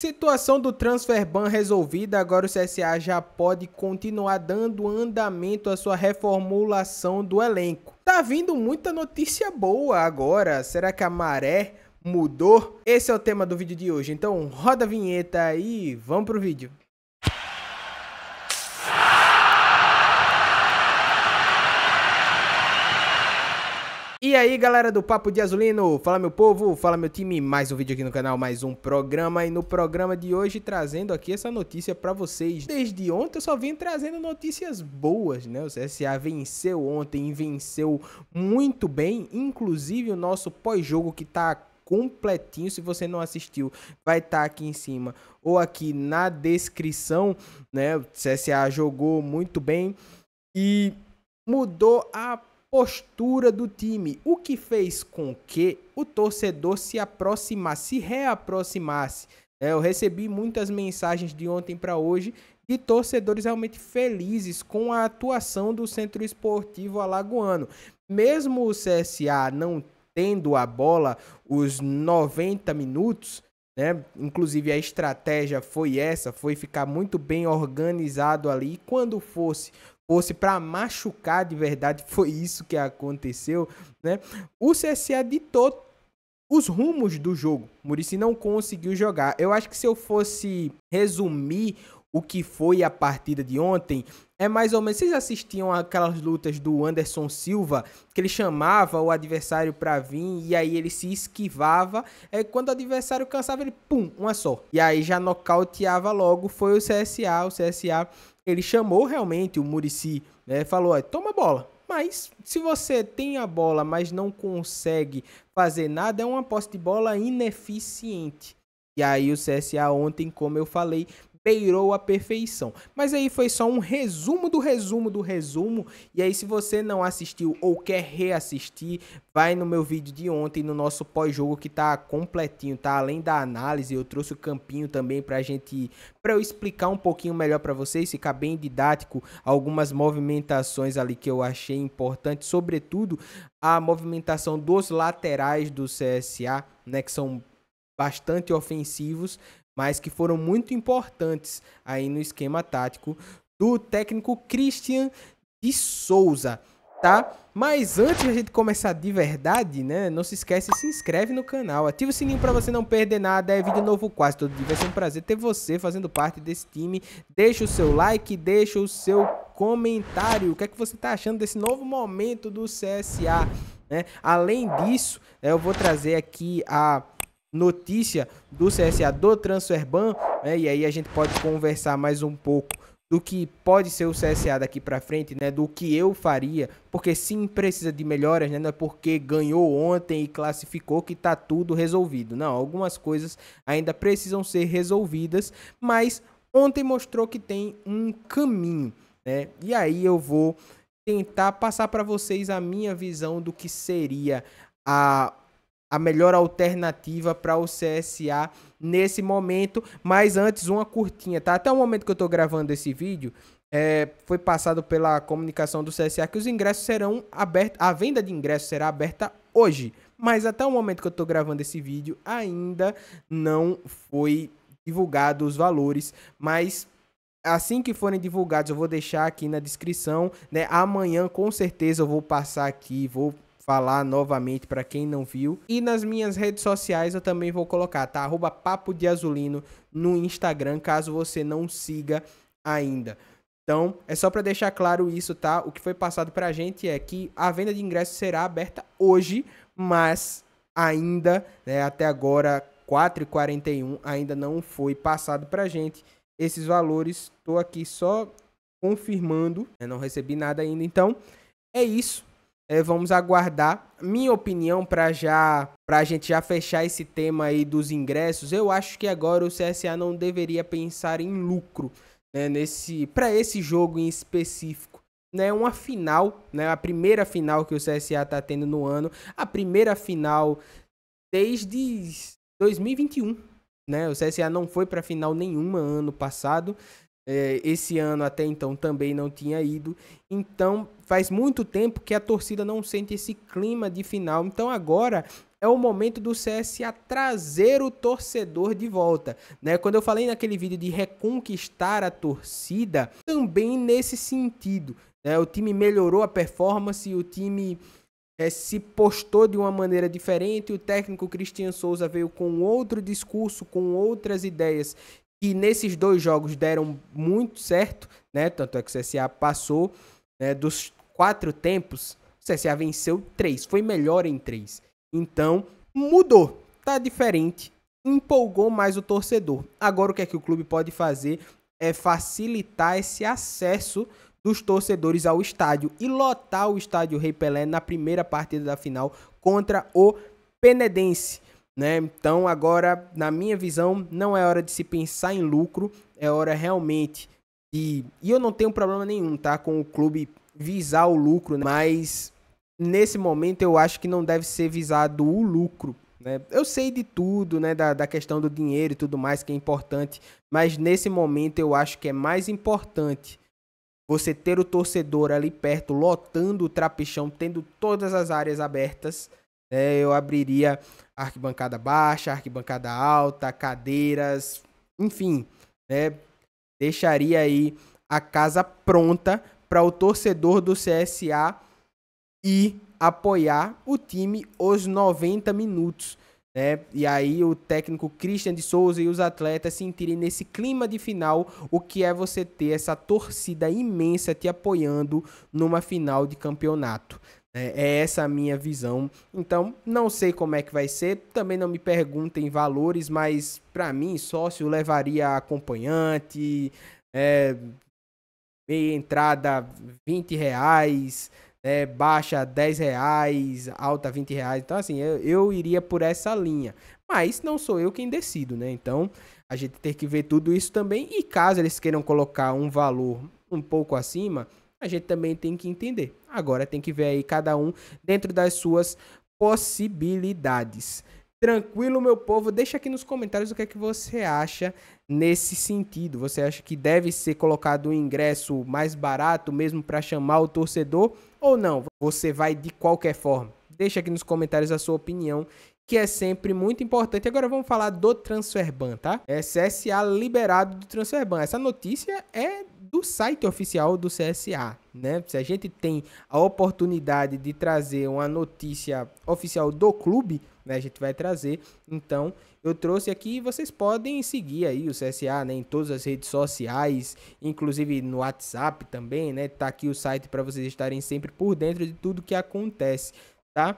Situação do transfer ban resolvida, agora o CSA já pode continuar dando andamento à sua reformulação do elenco. Tá vindo muita notícia boa agora. Será que a maré mudou? Esse é o tema do vídeo de hoje. Então, roda a vinheta e vamos pro vídeo. E aí galera do Papo de Azulino, fala meu povo, fala meu time, mais um vídeo aqui no canal, mais um programa e no programa de hoje trazendo aqui essa notícia para vocês. Desde ontem eu só vim trazendo notícias boas, né? O CSA venceu ontem, venceu muito bem, inclusive o nosso pós-jogo que tá completinho. Se você não assistiu, vai estar tá aqui em cima ou aqui na descrição, né? O CSA jogou muito bem e mudou a postura do time, o que fez com que o torcedor se aproximasse, se reaproximasse. É, eu recebi muitas mensagens de ontem para hoje de torcedores realmente felizes com a atuação do Centro Esportivo Alagoano. Mesmo o CSA não tendo a bola os 90 minutos, né? Inclusive a estratégia foi essa, foi ficar muito bem organizado ali. quando fosse fosse para machucar de verdade, foi isso que aconteceu, né? O CSA ditou os rumos do jogo. Murici não conseguiu jogar. Eu acho que se eu fosse resumir o que foi a partida de ontem, é mais ou menos. Vocês assistiam aquelas lutas do Anderson Silva, que ele chamava o adversário para vir e aí ele se esquivava. É quando o adversário cansava, ele pum, uma só. E aí já nocauteava logo. Foi o CSA. O CSA ele chamou realmente o Murici, né, falou: toma bola. Mas se você tem a bola, mas não consegue fazer nada, é uma posse de bola ineficiente. E aí o CSA ontem, como eu falei, Beirou a perfeição. Mas aí foi só um resumo do resumo do resumo. E aí, se você não assistiu ou quer reassistir, vai no meu vídeo de ontem, no nosso pós-jogo que tá completinho, tá? Além da análise, eu trouxe o campinho também pra gente, pra eu explicar um pouquinho melhor para vocês, ficar bem didático, algumas movimentações ali que eu achei importante, sobretudo a movimentação dos laterais do CSA, né, que são bastante ofensivos, mas que foram muito importantes aí no esquema tático do técnico Christian de Souza, tá? Mas antes de a gente começar de verdade, né? Não se esquece, se inscreve no canal, ativa o sininho para você não perder nada. É vídeo novo quase todo dia. Vai ser um prazer ter você fazendo parte desse time. Deixa o seu like, deixa o seu comentário. O que é que você tá achando desse novo momento do CSA, né? Além disso, eu vou trazer aqui a notícia do CSA do Transferban, né? E aí a gente pode conversar mais um pouco do que pode ser o CSA daqui para frente, né? Do que eu faria, porque sim precisa de melhoras, né? Não é porque ganhou ontem e classificou que tá tudo resolvido. Não, algumas coisas ainda precisam ser resolvidas, mas ontem mostrou que tem um caminho, né? E aí eu vou tentar passar para vocês a minha visão do que seria a a melhor alternativa para o CSA nesse momento. Mas antes, uma curtinha, tá? Até o momento que eu estou gravando esse vídeo, é, foi passado pela comunicação do CSA que os ingressos serão abertos, a venda de ingressos será aberta hoje. Mas até o momento que eu estou gravando esse vídeo, ainda não foi divulgado os valores, mas assim que forem divulgados, eu vou deixar aqui na descrição, né? Amanhã com certeza eu vou passar aqui, vou falar novamente para quem não viu. E nas minhas redes sociais eu também vou colocar, tá? Arroba Papo de Azulino no Instagram, caso você não siga ainda. Então, é só para deixar claro isso, tá? O que foi passado pra gente é que a venda de ingressos será aberta hoje, mas ainda, né, até agora 4h41, ainda não foi passado pra gente esses valores. Tô aqui só confirmando, né, não recebi nada ainda. Então, é isso. É, vamos aguardar. Minha opinião para já para a gente já fechar esse tema aí dos ingressos, eu acho que agora o CSA não deveria pensar em lucro né, nesse para esse jogo em específico. Né, uma final, né, a primeira final que o CSA está tendo no ano, a primeira final desde 2021. Né, o CSA não foi para final nenhuma ano passado. É, esse ano até então também não tinha ido. Então faz muito tempo que a torcida não sente esse clima de final. Então agora é o momento do CSA trazer o torcedor de volta, né? Quando eu falei naquele vídeo de reconquistar a torcida, também nesse sentido, né? O time melhorou a performance, o time é, se postou de uma maneira diferente, o técnico Cristian Souza veio com outro discurso, com outras ideias que nesses dois jogos deram muito certo, né? Tanto é que o CSA passou né? dos quatro tempos, o CSA venceu três, foi melhor em três. Então mudou, tá diferente, empolgou mais o torcedor. Agora o que é que o clube pode fazer é facilitar esse acesso dos torcedores ao estádio e lotar o estádio Rei Pelé na primeira partida da final contra o Penedense. Né? Então, agora, na minha visão, não é hora de se pensar em lucro, é hora realmente de. E eu não tenho problema nenhum, tá? Com o clube visar o lucro, né? mas nesse momento eu acho que não deve ser visado o lucro. Né? Eu sei de tudo, né? Da, da questão do dinheiro e tudo mais, que é importante, mas nesse momento eu acho que é mais importante você ter o torcedor ali perto, lotando o trapichão, tendo todas as áreas abertas, né? Eu abriria arquibancada baixa, arquibancada alta, cadeiras, enfim, né? Deixaria aí a casa pronta para o torcedor do CSA e apoiar o time os 90 minutos, né? E aí o técnico Christian de Souza e os atletas sentirem nesse clima de final o que é você ter essa torcida imensa te apoiando numa final de campeonato. É, é essa a minha visão. Então, não sei como é que vai ser. Também não me perguntem valores, mas para mim, sócio levaria acompanhante, é, meia entrada 20 reais, é, baixa 10 reais, alta 20 reais. Então, assim, eu, eu iria por essa linha. Mas não sou eu quem decido, né? Então, a gente tem que ver tudo isso também. E caso eles queiram colocar um valor um pouco acima, a gente também tem que entender. Agora tem que ver aí cada um dentro das suas possibilidades. Tranquilo, meu povo? Deixa aqui nos comentários o que é que você acha nesse sentido. Você acha que deve ser colocado um ingresso mais barato mesmo para chamar o torcedor ou não? Você vai de qualquer forma. Deixa aqui nos comentários a sua opinião que é sempre muito importante. Agora vamos falar do ban, tá? CSA liberado do ban. Essa notícia é do site oficial do CSA, né? Se a gente tem a oportunidade de trazer uma notícia oficial do clube, né? A gente vai trazer. Então, eu trouxe aqui, vocês podem seguir aí o CSA, né, em todas as redes sociais, inclusive no WhatsApp também, né? Tá aqui o site para vocês estarem sempre por dentro de tudo que acontece, tá?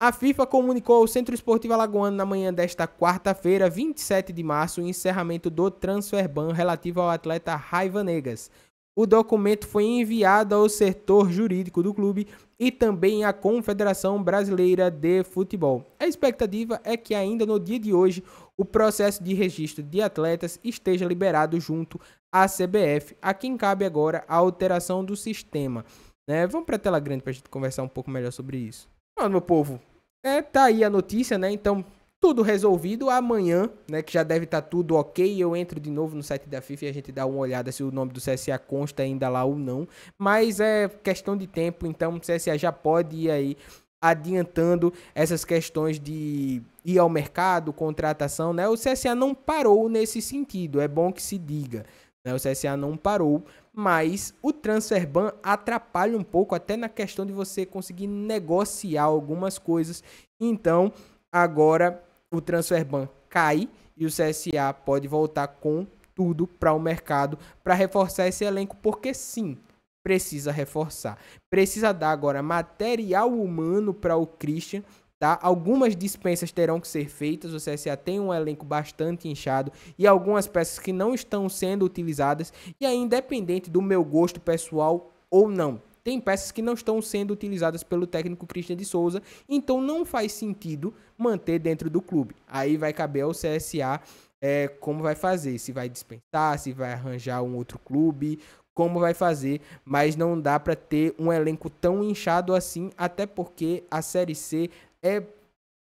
A FIFA comunicou ao Centro Esportivo Alagoano na manhã desta quarta-feira, 27 de março, o encerramento do transfer ban relativo ao atleta Raiva Negas. O documento foi enviado ao setor jurídico do clube e também à Confederação Brasileira de Futebol. A expectativa é que ainda no dia de hoje o processo de registro de atletas esteja liberado junto à CBF, a quem cabe agora a alteração do sistema. Né? Vamos para a tela grande para a gente conversar um pouco melhor sobre isso. Mano, meu povo, é, tá aí a notícia, né? Então, tudo resolvido. Amanhã, né, que já deve estar tá tudo ok, eu entro de novo no site da FIFA e a gente dá uma olhada se o nome do CSA consta ainda lá ou não. Mas é questão de tempo, então o CSA já pode ir aí adiantando essas questões de ir ao mercado, contratação, né? O CSA não parou nesse sentido, é bom que se diga. Né? O CSA não parou mas o transfer ban atrapalha um pouco até na questão de você conseguir negociar algumas coisas. Então, agora o transfer ban cai e o CSA pode voltar com tudo para o mercado para reforçar esse elenco, porque sim, precisa reforçar. Precisa dar agora material humano para o Christian Tá? Algumas dispensas terão que ser feitas, o CSA tem um elenco bastante inchado e algumas peças que não estão sendo utilizadas e aí independente do meu gosto pessoal ou não. Tem peças que não estão sendo utilizadas pelo técnico Christian de Souza, então não faz sentido manter dentro do clube. Aí vai caber ao CSA é, como vai fazer, se vai dispensar, se vai arranjar um outro clube, como vai fazer, mas não dá para ter um elenco tão inchado assim, até porque a Série C é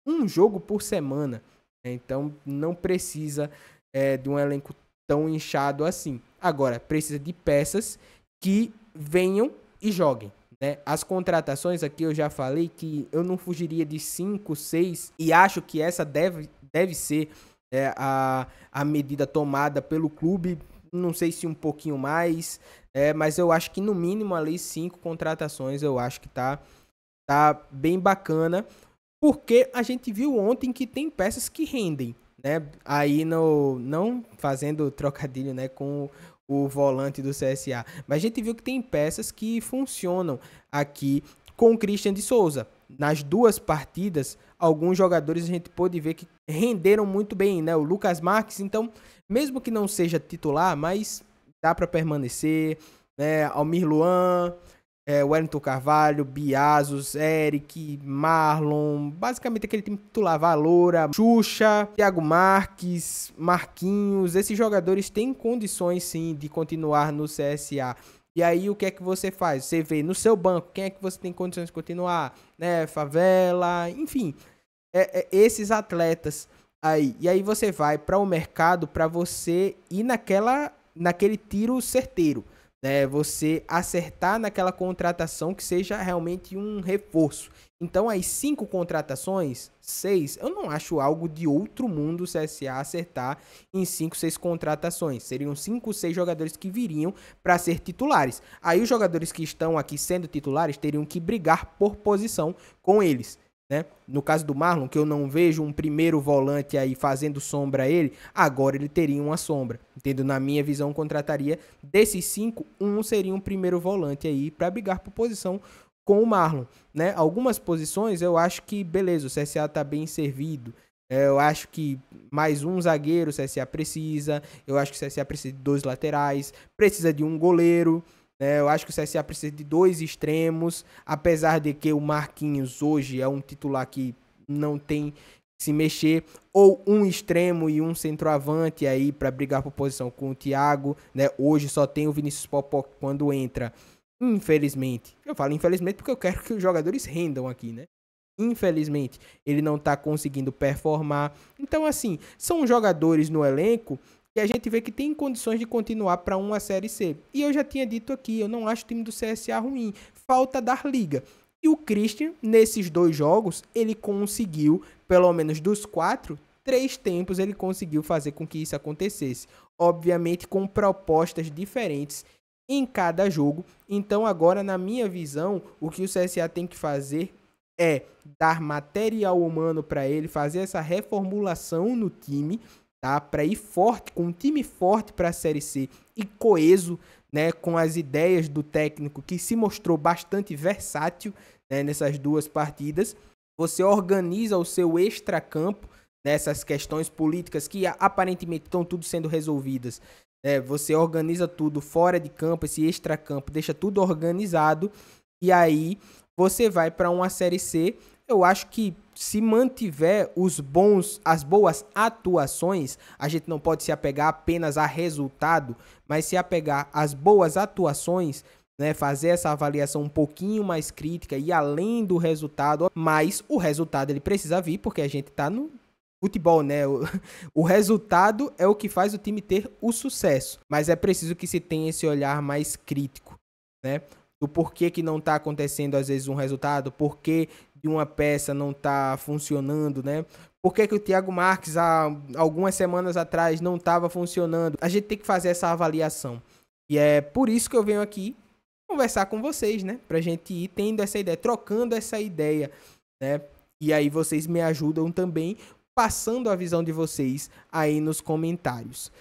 um jogo por semana. Né? Então não precisa é, de um elenco tão inchado assim. Agora, precisa de peças que venham e joguem. Né? As contratações aqui eu já falei que eu não fugiria de 5, 6 e acho que essa deve, deve ser é, a, a medida tomada pelo clube. Não sei se um pouquinho mais, é, mas eu acho que no mínimo ali 5 contratações eu acho que tá, tá bem bacana. Porque a gente viu ontem que tem peças que rendem, né? Aí no não fazendo trocadilho, né, com o volante do CSA, mas a gente viu que tem peças que funcionam aqui com o Christian de Souza. Nas duas partidas, alguns jogadores a gente pôde ver que renderam muito bem, né? O Lucas Marques, então, mesmo que não seja titular, mas dá para permanecer, né? Almir Luan, é, Wellington Carvalho, Biazos, Eric, Marlon, basicamente aquele time titular, Valora, Xuxa, Thiago Marques, Marquinhos, esses jogadores têm condições sim de continuar no CSA. E aí o que é que você faz? Você vê no seu banco quem é que você tem condições de continuar, né? Favela, enfim, é, é, esses atletas aí. E aí você vai para o mercado para você ir naquela, naquele tiro certeiro né? Você acertar naquela contratação que seja realmente um reforço. Então, as cinco contratações, seis, eu não acho algo de outro mundo o CSA acertar em cinco, seis contratações. Seriam cinco, seis jogadores que viriam para ser titulares. Aí, os jogadores que estão aqui sendo titulares teriam que brigar por posição com eles. Né? No caso do Marlon, que eu não vejo um primeiro volante aí fazendo sombra a ele, agora ele teria uma sombra. Entendo, na minha visão, contrataria desses cinco, um seria um primeiro volante aí para brigar por posição com o Marlon, né? Algumas posições eu acho que beleza, o CSA está bem servido. É, eu acho que mais um zagueiro o CSA precisa. Eu acho que o CSA precisa de dois laterais, precisa de um goleiro. Né? Eu acho que o CSA precisa de dois extremos, apesar de que o Marquinhos hoje é um titular que não tem se mexer, ou um extremo e um centroavante aí para brigar por posição com o Thiago, né? Hoje só tem o Vinícius Popó quando entra. Infelizmente, eu falo infelizmente porque eu quero que os jogadores rendam aqui, né? Infelizmente, ele não tá conseguindo performar. Então, assim, são jogadores no elenco e a gente vê que tem condições de continuar para uma Série C. E eu já tinha dito aqui, eu não acho o time do CSA ruim, falta dar liga. E o Christian, nesses dois jogos, ele conseguiu, pelo menos dos quatro, três tempos ele conseguiu fazer com que isso acontecesse. Obviamente com propostas diferentes em cada jogo. Então agora, na minha visão, o que o CSA tem que fazer é dar material humano para ele, fazer essa reformulação no time tá? Para ir forte, com um time forte para a Série C e coeso, né, com as ideias do técnico que se mostrou bastante versátil né, nessas duas partidas. Você organiza o seu extracampo nessas né, questões políticas que aparentemente estão tudo sendo resolvidas. é Você organiza tudo fora de campo, esse extra campo deixa tudo organizado e aí você vai para uma série C eu acho que se mantiver os bons, as boas atuações, a gente não pode se apegar apenas a resultado, mas se apegar às boas atuações, né, fazer essa avaliação um pouquinho mais crítica e além do resultado, mas o resultado ele precisa vir porque a gente está no futebol, né? O, o, resultado é o que faz o time ter o sucesso, mas é preciso que se tenha esse olhar mais crítico, né? Do porquê que não está acontecendo às vezes um resultado, porque de uma peça não está funcionando, né? Por que, que o Thiago Marques há algumas semanas atrás não estava funcionando? A gente tem que fazer essa avaliação. E é por isso que eu venho aqui conversar com vocês, né? Pra gente ir tendo essa ideia, trocando essa ideia, né? E aí vocês me ajudam também passando a visão de vocês aí nos comentários.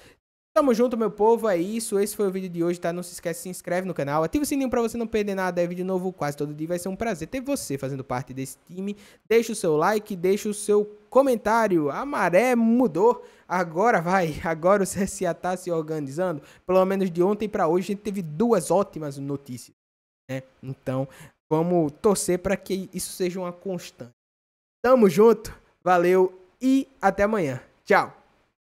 Tamo junto, meu povo, é isso. Esse foi o vídeo de hoje, tá? Não se esquece, se inscreve no canal, ativa o sininho pra você não perder nada. É vídeo novo quase todo dia. Vai ser um prazer ter você fazendo parte desse time. Deixa o seu like, deixa o seu comentário. A maré mudou. Agora vai. Agora o CSA tá se organizando. Pelo menos de ontem pra hoje a gente teve duas ótimas notícias, né? Então, vamos torcer para que isso seja uma constante. Tamo junto, valeu e até amanhã. Tchau!